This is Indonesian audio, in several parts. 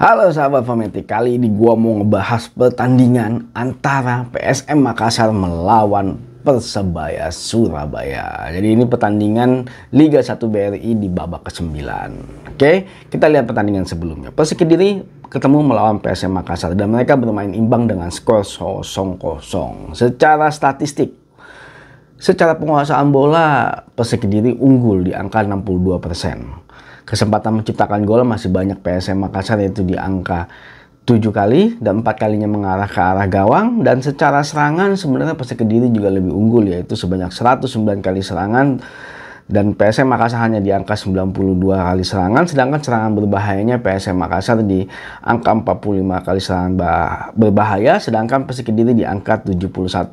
Halo sahabat Family, kali ini gua mau ngebahas pertandingan antara PSM Makassar melawan Persebaya Surabaya. Jadi ini pertandingan Liga 1 BRI di babak ke-9. Oke, kita lihat pertandingan sebelumnya. Persik Kediri ketemu melawan PSM Makassar dan mereka bermain imbang dengan skor 0-0. Secara statistik Secara penguasaan bola, Persik Kediri unggul di angka 62 persen Kesempatan menciptakan gol masih banyak PSM Makassar yaitu di angka 7 kali dan 4 kalinya mengarah ke arah gawang dan secara serangan sebenarnya Persik Kediri juga lebih unggul yaitu sebanyak 109 kali serangan dan PSM Makassar hanya di angka 92 kali serangan sedangkan serangan berbahayanya PSM Makassar di angka 45 kali serangan berbahaya sedangkan Persik Kediri di angka 71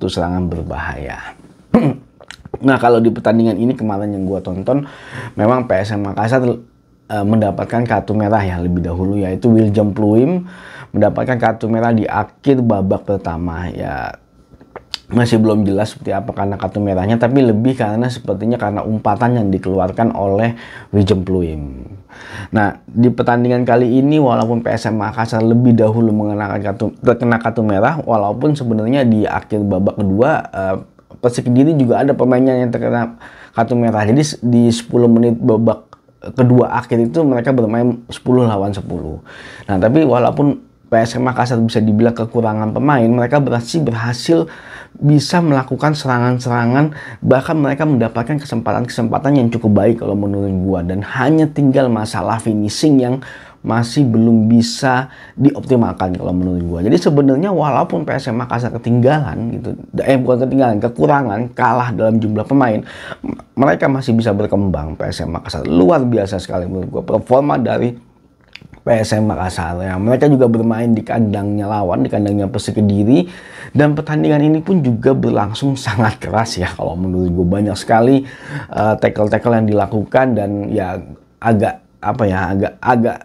serangan berbahaya. nah, kalau di pertandingan ini kemarin yang gue tonton memang PSM Makassar Eh, mendapatkan kartu merah ya lebih dahulu yaitu William Pluim mendapatkan kartu merah di akhir babak pertama ya masih belum jelas seperti apa karena kartu merahnya tapi lebih karena sepertinya karena umpatan yang dikeluarkan oleh William Pluim. Nah, di pertandingan kali ini walaupun PSM Makassar lebih dahulu mengenakan kartu terkena kartu merah walaupun sebenarnya di akhir babak kedua uh, Persik diri juga ada pemainnya yang terkena kartu merah. Jadi di 10 menit babak kedua akhir itu mereka bermain 10 lawan 10. Nah, tapi walaupun PSM Makassar bisa dibilang kekurangan pemain, mereka berhasil berhasil bisa melakukan serangan-serangan bahkan mereka mendapatkan kesempatan-kesempatan yang cukup baik kalau menurut gua dan hanya tinggal masalah finishing yang masih belum bisa dioptimalkan kalau menurut gua. Jadi sebenarnya walaupun PSM Makassar ketinggalan gitu, eh bukan ketinggalan, kekurangan, kalah dalam jumlah pemain, mereka masih bisa berkembang PSM Makassar. Luar biasa sekali menurut gua performa dari PSM Makassar. Ya, mereka juga bermain di kandangnya lawan, di kandangnya Persik Kediri dan pertandingan ini pun juga berlangsung sangat keras ya kalau menurut gue banyak sekali eh, tackle-tackle uh, yang dilakukan dan ya agak apa ya agak agak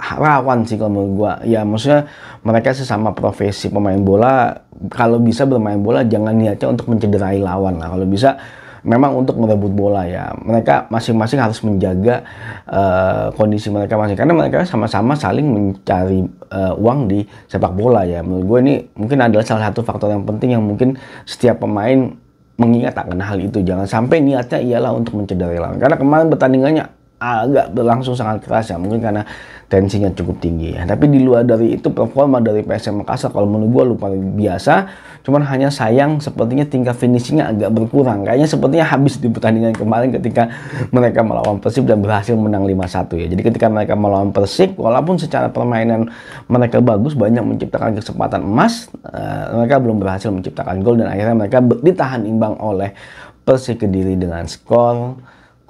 rawan sih kalau menurut gue. Ya maksudnya mereka sesama profesi pemain bola kalau bisa bermain bola jangan niatnya untuk mencederai lawan lah. Kalau bisa memang untuk merebut bola ya. Mereka masing-masing harus menjaga uh, kondisi mereka masing karena mereka sama-sama saling mencari uh, uang di sepak bola ya. Menurut gue ini mungkin adalah salah satu faktor yang penting yang mungkin setiap pemain mengingat akan hal itu. Jangan sampai niatnya ialah untuk mencederai lawan. Karena kemarin pertandingannya agak berlangsung sangat keras ya mungkin karena tensinya cukup tinggi ya tapi di luar dari itu performa dari PSM Makassar kalau menurut gue luar biasa cuman hanya sayang sepertinya tingkat finishingnya agak berkurang kayaknya sepertinya habis di pertandingan kemarin ketika mereka melawan Persib dan berhasil menang 5-1 ya jadi ketika mereka melawan Persib walaupun secara permainan mereka bagus banyak menciptakan kesempatan emas uh, mereka belum berhasil menciptakan gol dan akhirnya mereka ditahan imbang oleh Persib Kediri dengan skor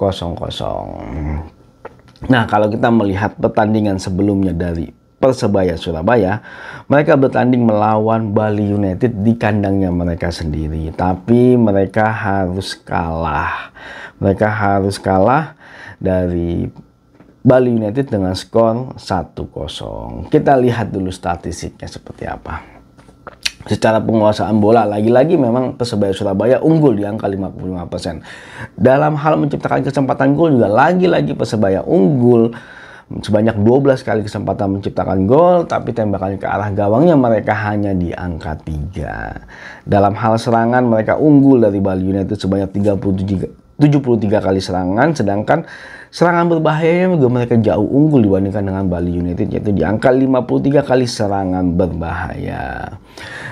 0-0. Nah, kalau kita melihat pertandingan sebelumnya dari Persebaya Surabaya, mereka bertanding melawan Bali United di kandangnya mereka sendiri. Tapi mereka harus kalah. Mereka harus kalah dari Bali United dengan skor 1-0. Kita lihat dulu statistiknya seperti apa secara penguasaan bola lagi-lagi memang Persebaya Surabaya unggul di angka 55%. Dalam hal menciptakan kesempatan gol juga lagi-lagi Persebaya unggul sebanyak 12 kali kesempatan menciptakan gol tapi tembakan ke arah gawangnya mereka hanya di angka 3. Dalam hal serangan mereka unggul dari Bali United sebanyak 37 73 kali serangan, sedangkan serangan berbahayanya juga mereka jauh unggul dibandingkan dengan Bali United yaitu di angka 53 kali serangan berbahaya.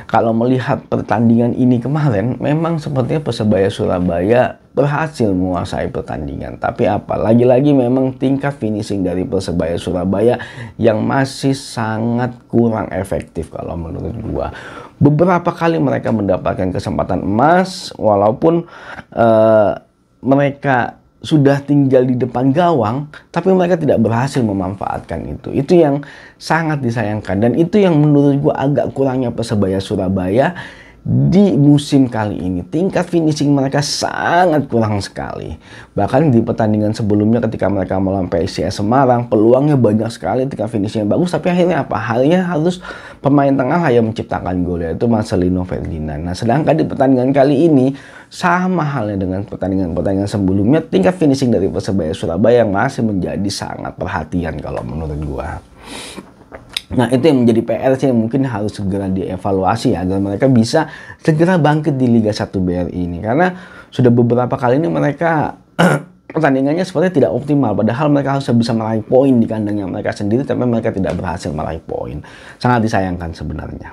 Kalau melihat pertandingan ini kemarin, memang sepertinya Persebaya Surabaya berhasil menguasai pertandingan. Tapi apa? Lagi-lagi memang tingkat finishing dari Persebaya Surabaya yang masih sangat kurang efektif kalau menurut gua beberapa kali mereka mendapatkan kesempatan emas walaupun uh, mereka sudah tinggal di depan gawang, tapi mereka tidak berhasil memanfaatkan itu. Itu yang sangat disayangkan dan itu yang menurut gue agak kurangnya Persebaya Surabaya di musim kali ini tingkat finishing mereka sangat kurang sekali. Bahkan di pertandingan sebelumnya ketika mereka melawan PSIS Semarang, peluangnya banyak sekali tingkat finishing yang bagus. Tapi akhirnya apa? Halnya harus pemain tengah yang menciptakan gol yaitu Marcelino Ferdinand. Nah sedangkan di pertandingan kali ini sama halnya dengan pertandingan-pertandingan sebelumnya tingkat finishing dari Persebaya Surabaya masih menjadi sangat perhatian kalau menurut gua. Nah itu yang menjadi PR sih yang mungkin harus segera dievaluasi ya, agar mereka bisa segera bangkit di Liga 1 BRI ini karena sudah beberapa kali ini mereka pertandingannya sepertinya tidak optimal padahal mereka harus bisa meraih poin di kandangnya mereka sendiri tapi mereka tidak berhasil meraih poin sangat disayangkan sebenarnya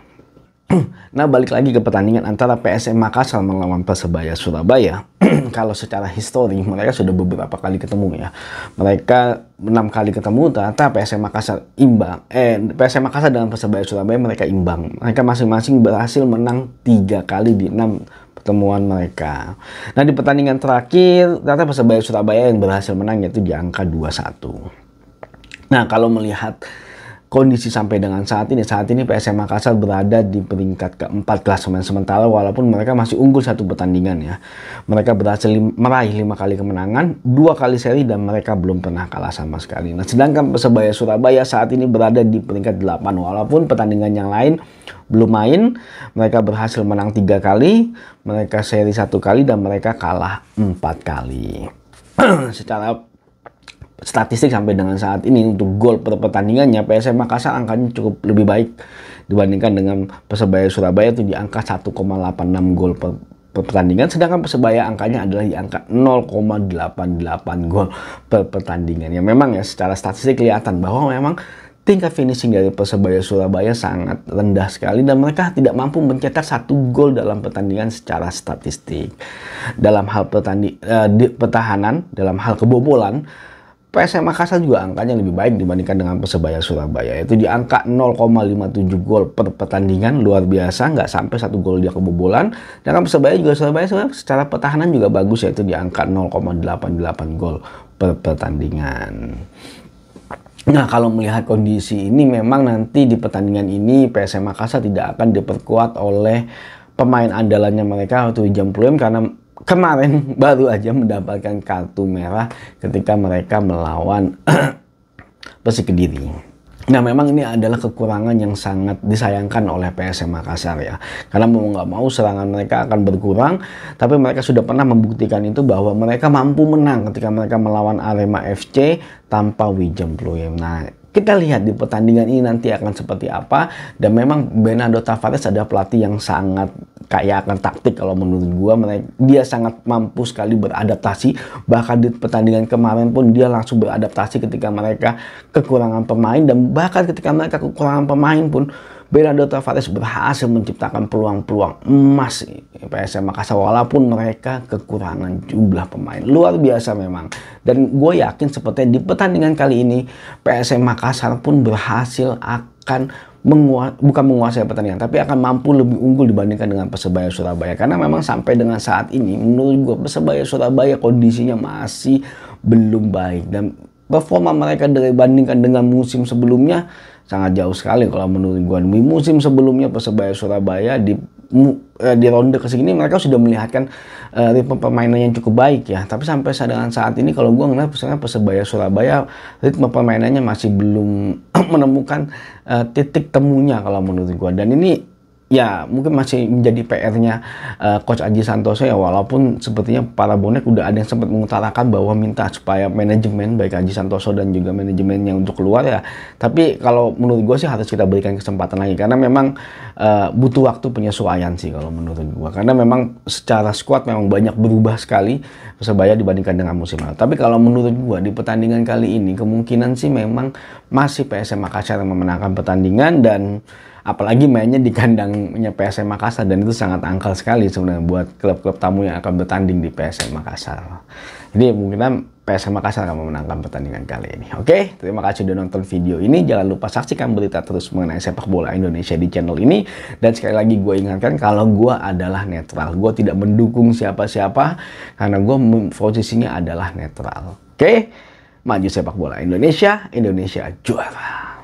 nah balik lagi ke pertandingan antara PSM Makassar melawan Persebaya Surabaya. Kalau secara histori mereka sudah beberapa kali ketemu ya. Mereka enam kali ketemu ternyata PSM Makassar imbang. Eh PSM Makassar dengan Persebaya Surabaya mereka imbang. Mereka masing-masing berhasil menang tiga kali di enam pertemuan mereka. Nah di pertandingan terakhir ternyata Persebaya Surabaya yang berhasil menang yaitu di angka 2-1. Nah kalau melihat kondisi sampai dengan saat ini. Saat ini PSM Makassar berada di peringkat keempat klasemen sementara walaupun mereka masih unggul satu pertandingan ya. Mereka berhasil lim meraih lima kali kemenangan, dua kali seri dan mereka belum pernah kalah sama sekali. Nah sedangkan Persebaya Surabaya saat ini berada di peringkat delapan walaupun pertandingan yang lain belum main. Mereka berhasil menang tiga kali, mereka seri satu kali dan mereka kalah empat kali. Secara statistik sampai dengan saat ini untuk gol per pertandingannya PSM Makassar angkanya cukup lebih baik dibandingkan dengan Persebaya Surabaya itu di angka 1,86 gol per, pertandingan sedangkan Persebaya angkanya adalah di angka 0,88 gol per pertandingan ya memang ya secara statistik kelihatan bahwa memang tingkat finishing dari Persebaya Surabaya sangat rendah sekali dan mereka tidak mampu mencetak satu gol dalam pertandingan secara statistik. Dalam hal pertanding eh, pertahanan, dalam hal kebobolan, PSM Makassar juga angkanya lebih baik dibandingkan dengan Persebaya Surabaya. Itu di angka 0,57 gol per pertandingan, luar biasa. Nggak sampai satu gol dia kebobolan. Dan Persebaya juga Surabaya secara pertahanan juga bagus, yaitu di angka 0,88 gol per pertandingan. Nah, kalau melihat kondisi ini memang nanti di pertandingan ini PSM Makassar tidak akan diperkuat oleh pemain andalannya mereka atau jam karena kemarin baru aja mendapatkan kartu merah ketika mereka melawan Persik Kediri. Nah memang ini adalah kekurangan yang sangat disayangkan oleh PSM Makassar ya. Karena mau nggak mau serangan mereka akan berkurang. Tapi mereka sudah pernah membuktikan itu bahwa mereka mampu menang ketika mereka melawan Arema FC tanpa Wijem Pluim. Nah kita lihat di pertandingan ini nanti akan seperti apa. Dan memang Bernardo Tavares ada pelatih yang sangat kaya akan taktik kalau menurut gua dia sangat mampu sekali beradaptasi bahkan di pertandingan kemarin pun dia langsung beradaptasi ketika mereka kekurangan pemain dan bahkan ketika mereka kekurangan pemain pun Bernadotta Fares berhasil menciptakan peluang-peluang emas PSM Makassar walaupun mereka kekurangan jumlah pemain. Luar biasa memang. Dan gue yakin seperti di pertandingan kali ini PSM Makassar pun berhasil akan mengua bukan menguasai pertandingan tapi akan mampu lebih unggul dibandingkan dengan Persebaya Surabaya karena memang sampai dengan saat ini menurut gue Persebaya Surabaya kondisinya masih belum baik dan performa mereka dibandingkan dengan musim sebelumnya sangat jauh sekali kalau menurut gua. Di musim sebelumnya Persebaya Surabaya di eh, di ronde ke sini mereka sudah melihatkan uh, ritme permainan yang cukup baik ya. Tapi sampai dengan saat ini kalau gua ngeliat misalnya Persebaya Surabaya ritme permainannya masih belum menemukan uh, titik temunya kalau menurut gua. Dan ini ya mungkin masih menjadi PR-nya uh, eh, Coach Aji Santoso ya walaupun sepertinya para bonek udah ada yang sempat mengutarakan bahwa minta supaya manajemen baik Aji Santoso dan juga manajemennya untuk keluar ya tapi kalau menurut gue sih harus kita berikan kesempatan lagi karena memang uh, butuh waktu penyesuaian sih kalau menurut gue karena memang secara squad memang banyak berubah sekali Persebaya dibandingkan dengan musim lalu tapi kalau menurut gue di pertandingan kali ini kemungkinan sih memang masih PSM Makassar yang memenangkan pertandingan dan apalagi mainnya di kandangnya PSM Makassar dan itu sangat angkel sekali sebenarnya buat klub-klub tamu yang akan bertanding di PSM Makassar. Jadi mungkin kan PSM Makassar akan memenangkan pertandingan kali ini. Oke, terima kasih sudah nonton video ini. Jangan lupa saksikan berita terus mengenai sepak bola Indonesia di channel ini. Dan sekali lagi gue ingatkan kalau gue adalah netral. Gue tidak mendukung siapa-siapa karena gue posisinya adalah netral. Oke, maju sepak bola Indonesia, Indonesia juara.